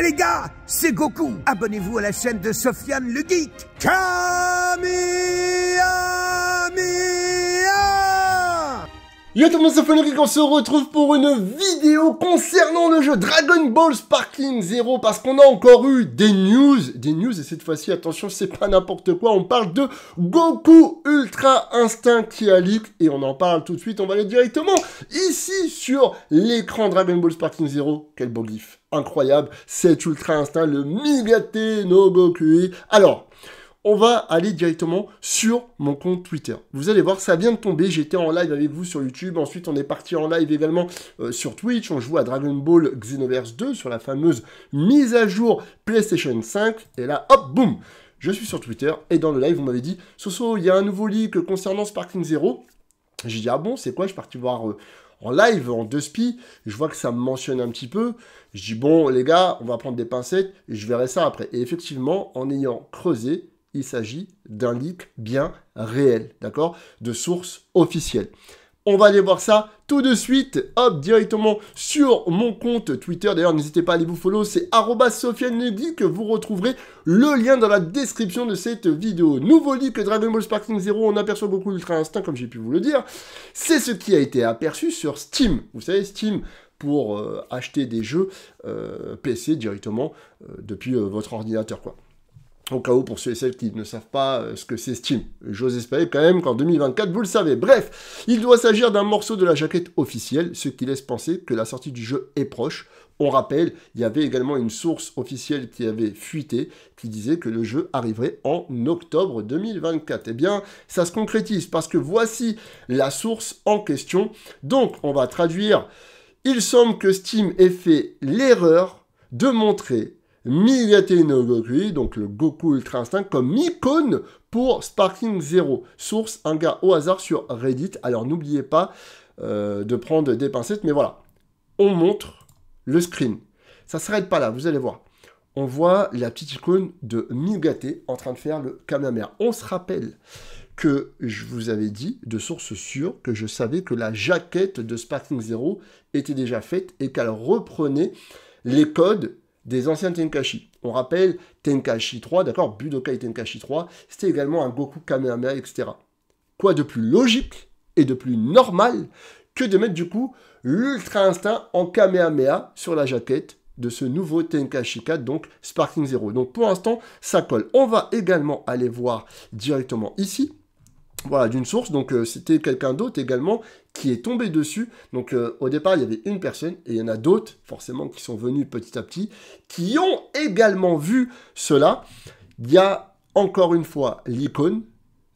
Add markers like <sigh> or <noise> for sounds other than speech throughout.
Eh, les gars, c'est Goku. Abonnez-vous à la chaîne de Sofiane le Geek. Kamehameha Yo tout le monde, c'est Geek, on se retrouve pour une vidéo concernant le jeu Dragon Ball Sparking Zero parce qu'on a encore eu des news, des news et cette fois-ci, attention, c'est pas n'importe quoi, on parle de Goku Ultra Instinct qui et on en parle tout de suite, on va aller directement ici sur l'écran Dragon Ball Sparking Zero. Quel beau gif incroyable, cet Ultra Instinct, le Migate Gokui Alors, on va aller directement sur mon compte Twitter. Vous allez voir, ça vient de tomber. J'étais en live avec vous sur YouTube. Ensuite, on est parti en live également euh, sur Twitch. On joue à Dragon Ball Xenoverse 2 sur la fameuse mise à jour PlayStation 5. Et là, hop, boum Je suis sur Twitter et dans le live, vous m'avez dit « Soso, il y a un nouveau leak concernant Sparking Zero. » J'ai dit « Ah bon, c'est quoi ?» Je suis parti voir... Euh, en live, en deux spi, je vois que ça me mentionne un petit peu. Je dis, bon, les gars, on va prendre des pincettes, et je verrai ça après. Et effectivement, en ayant creusé, il s'agit d'un leak bien réel, d'accord De source officielle. On va aller voir ça tout de suite, hop, directement sur mon compte Twitter. D'ailleurs, n'hésitez pas à aller vous follow, c'est Sofiane que vous retrouverez le lien dans la description de cette vidéo. Nouveau livre Dragon Ball Sparking Zero, on aperçoit beaucoup l'Ultra Instinct, comme j'ai pu vous le dire. C'est ce qui a été aperçu sur Steam. Vous savez, Steam, pour euh, acheter des jeux euh, PC directement euh, depuis votre ordinateur, quoi au cas où pour ceux et celles qui ne savent pas euh, ce que c'est Steam. J'ose espérer quand même qu'en 2024, vous le savez. Bref, il doit s'agir d'un morceau de la jaquette officielle, ce qui laisse penser que la sortie du jeu est proche. On rappelle, il y avait également une source officielle qui avait fuité, qui disait que le jeu arriverait en octobre 2024. Eh bien, ça se concrétise, parce que voici la source en question. Donc, on va traduire. Il semble que Steam ait fait l'erreur de montrer Miigate no donc le Goku Ultra Instinct, comme icône pour Sparking Zero. Source, un gars au hasard sur Reddit. Alors n'oubliez pas euh, de prendre des pincettes, mais voilà. On montre le screen. Ça ne s'arrête pas là, vous allez voir. On voit la petite icône de Gate en train de faire le Kamehameha. On se rappelle que je vous avais dit de source sûre que je savais que la jaquette de Sparking Zero était déjà faite et qu'elle reprenait les codes des anciens Tenkashi. On rappelle Tenkashi 3, d'accord Budokai Tenkashi 3, c'était également un Goku Kamehameha, etc. Quoi de plus logique et de plus normal que de mettre du coup l'Ultra Instinct en Kamehameha sur la jaquette de ce nouveau Tenkashi 4, donc Sparking Zero. Donc pour l'instant, ça colle. On va également aller voir directement ici. Voilà, d'une source, donc euh, c'était quelqu'un d'autre également qui est tombé dessus. Donc euh, au départ, il y avait une personne et il y en a d'autres, forcément, qui sont venus petit à petit, qui ont également vu cela. Il y a encore une fois l'icône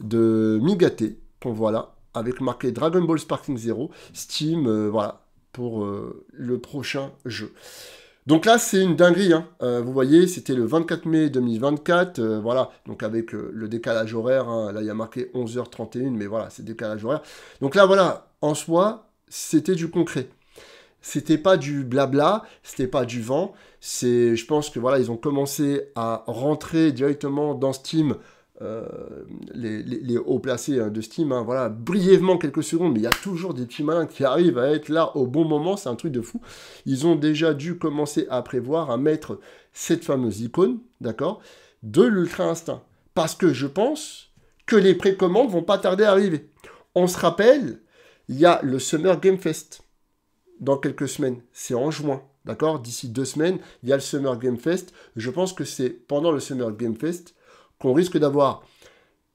de Migate qu'on voit là, avec marqué Dragon Ball Sparking Zero, Steam, euh, voilà, pour euh, le prochain jeu. Donc là, c'est une dinguerie. Hein. vous voyez, c'était le 24 mai 2024. voilà, donc avec le décalage horaire. Hein. Là, il y a marqué 11h31, mais voilà, c'est décalage horaire. Donc là, voilà, en soi, c'était du concret. C'était pas du blabla, c'était pas du vent. C'est, je pense que voilà, ils ont commencé à rentrer directement dans Steam euh, les, hauts placés hein, de Steam, hein, voilà, brièvement quelques secondes, mais il y a toujours des petits malins qui arrivent à être là au bon moment, c'est un truc de fou. Ils ont déjà dû commencer à prévoir, à mettre cette fameuse icône, d'accord, de l'Ultra Instinct. Parce que je pense que les précommandes vont pas tarder à arriver. On se rappelle, il y a le Summer Game Fest dans quelques semaines. C'est en juin. D'accord D'ici deux semaines, il y a le Summer Game Fest. Je pense que c'est pendant le Summer Game Fest qu'on risque d'avoir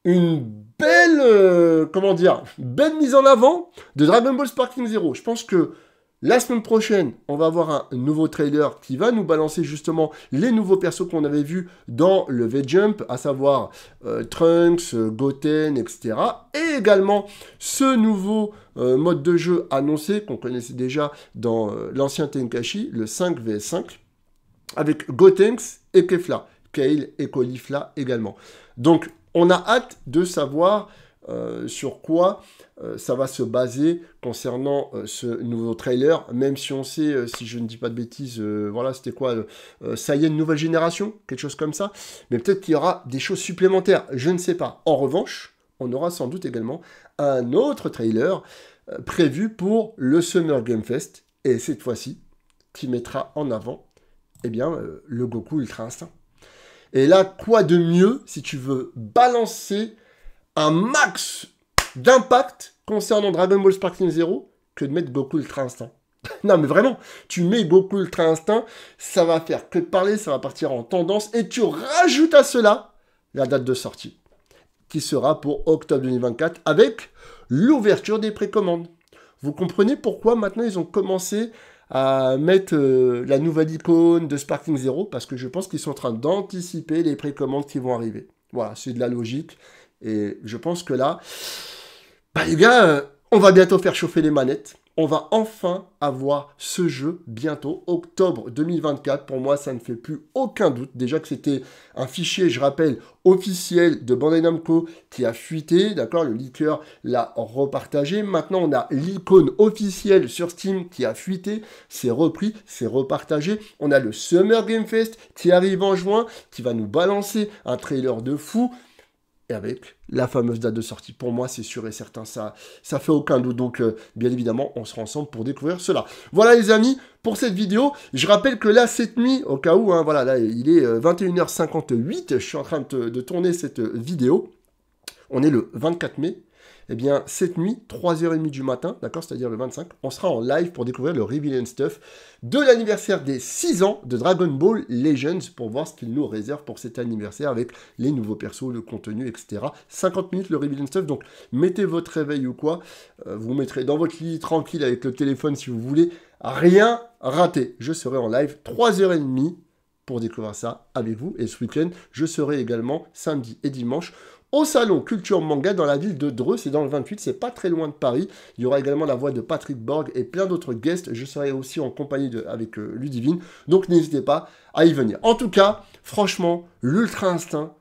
une belle, euh, comment dire, belle mise en avant de Dragon Ball Sparking Zero. Je pense que la semaine prochaine, on va avoir un nouveau trailer qui va nous balancer justement les nouveaux persos qu'on avait vus dans le V-Jump, à savoir euh, Trunks, euh, Goten, etc. Et également ce nouveau euh, mode de jeu annoncé qu'on connaissait déjà dans l'ancien Tenkashi, le 5v5, avec Gotenks et Kefla, Kale et Caulifla également. Donc on a hâte de savoir euh, sur quoi euh, ça va se baser concernant euh, ce nouveau trailer, même si on sait, si je ne dis pas de bêtises, voilà, c'était quoi, ça y est, une nouvelle génération, quelque chose comme ça, mais peut-être qu'il y aura des choses supplémentaires, je ne sais pas. En revanche, on aura sans doute également un autre trailer prévu pour le Summer Game Fest, et cette fois-ci, qui mettra en avant, eh bien, le Goku Ultra Instinct. Et là, quoi de mieux si tu veux balancer un max d'impact concernant Dragon Ball Sparking Zero que de mettre Goku Ultra Instinct. <laughs> non mais vraiment, tu mets Goku Ultra Instinct, ça va faire que parler, ça va partir en tendance, et tu rajoutes à cela la date de sortie, qui sera pour octobre 2024, avec l'ouverture des précommandes. Vous comprenez pourquoi maintenant ils ont commencé à mettre euh, la nouvelle icône de Sparking Zero, parce que je pense qu'ils sont en train d'anticiper les précommandes qui vont arriver. Voilà, c'est de la logique. Et je pense que là, bah les gars, euh, on va bientôt faire chauffer les manettes. On va enfin avoir ce jeu bientôt, octobre 2024. Pour moi, ça ne fait plus aucun doute. Déjà que c'était un fichier, je rappelle, officiel de Bandai Namco qui a fuité, d'accord Le leaker l'a repartagé. Maintenant, on a l'icône officielle sur Steam qui a fuité, c'est repris, c'est repartagé. On a le Summer Game Fest qui arrive en juin, qui va nous balancer un trailer de fou et avec la fameuse date de sortie. Pour moi, c'est sûr et certain, ça ça fait aucun doute. Donc, euh, bien évidemment, on sera ensemble pour découvrir cela. Voilà, les amis, pour cette vidéo. Je rappelle que là, cette nuit, au cas où, hein, voilà, là, il est 21h58, euh, je suis en train de tourner cette euh, vidéo. On est le 24 mai eh bien, cette nuit, 3h30 du matin, d'accord, c'est-à-dire le 25, on sera en live pour découvrir le Reveal Stuff de l'anniversaire des 6 ans de Dragon Ball Legends pour voir ce qu'il nous réserve pour cet anniversaire avec les nouveaux persos, le contenu, etc. 50 minutes le Reveal Stuff, donc mettez votre réveil ou quoi, vous euh, vous mettrez dans votre lit tranquille avec le téléphone si vous voulez, rien rater. Je serai en live 3h30 pour découvrir ça avec vous. Et ce week-end, je serai également samedi et dimanche au salon Culture Manga dans la ville de Dreux, c'est dans le 28, c'est pas très loin de Paris. Il y aura également la voix de Patrick Borg et plein d'autres guests. Je serai aussi en compagnie de, avec euh, Ludivine, donc n'hésitez pas à y venir. En tout cas, franchement, l'ultra instinct,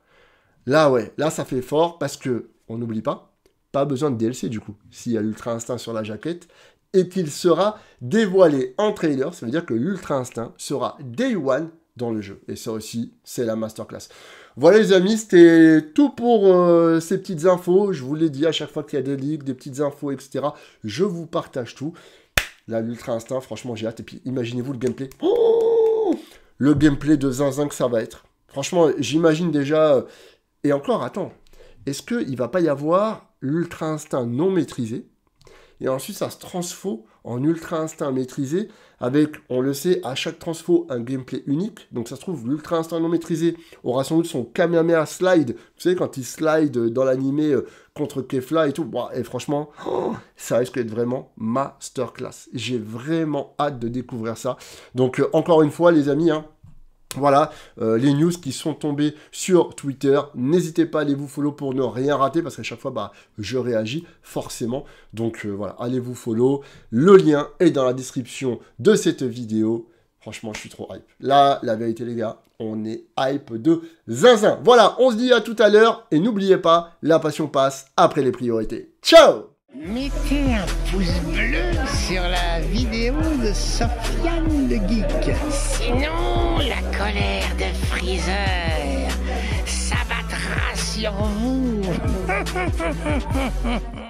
là ouais, là ça fait fort parce que on n'oublie pas, pas besoin de DLC du coup. S'il y a l'ultra instinct sur la jaquette, et qu'il sera dévoilé en trailer. Ça veut dire que l'Ultra Instinct sera Day One le jeu. Et ça aussi, c'est la masterclass. Voilà les amis, c'était tout pour euh, ces petites infos. Je vous l'ai dit à chaque fois qu'il y a des ligues, des petites infos, etc. Je vous partage tout. Là, l'Ultra Instinct, franchement, j'ai hâte. Et puis, imaginez-vous le gameplay. Oh le gameplay de zinzin que ça va être. Franchement, j'imagine déjà... Euh, et encore, attends. Est-ce qu'il il va pas y avoir l'Ultra Instinct non maîtrisé Et ensuite, ça se transfo en ultra instinct maîtrisé, avec, on le sait, à chaque transfo un gameplay unique. Donc ça se trouve, l'ultra instinct non maîtrisé aura sans doute son Kamehameha slide. Vous savez, quand il slide dans l'animé euh, contre Kefla et tout. et franchement, <gasps> ça risque d'être vraiment masterclass. J'ai vraiment hâte de découvrir ça. Donc euh, encore une fois, les amis, hein, voilà euh, les news qui sont tombées sur Twitter. N'hésitez pas à aller vous follow pour ne rien rater parce qu'à chaque fois, bah, je réagis forcément. Donc euh, voilà, allez vous follow. Le lien est dans la description de cette vidéo. Franchement, je suis trop hype. Là, la vérité, les gars, on est hype de zinzin. Voilà, on se dit à tout à l'heure et n'oubliez pas, la passion passe après les priorités. Ciao Mettez un pouce bleu sur la vidéo de Sofiane le Geek. Sinon, la colère de Freezer s'abattra sur vous. <laughs>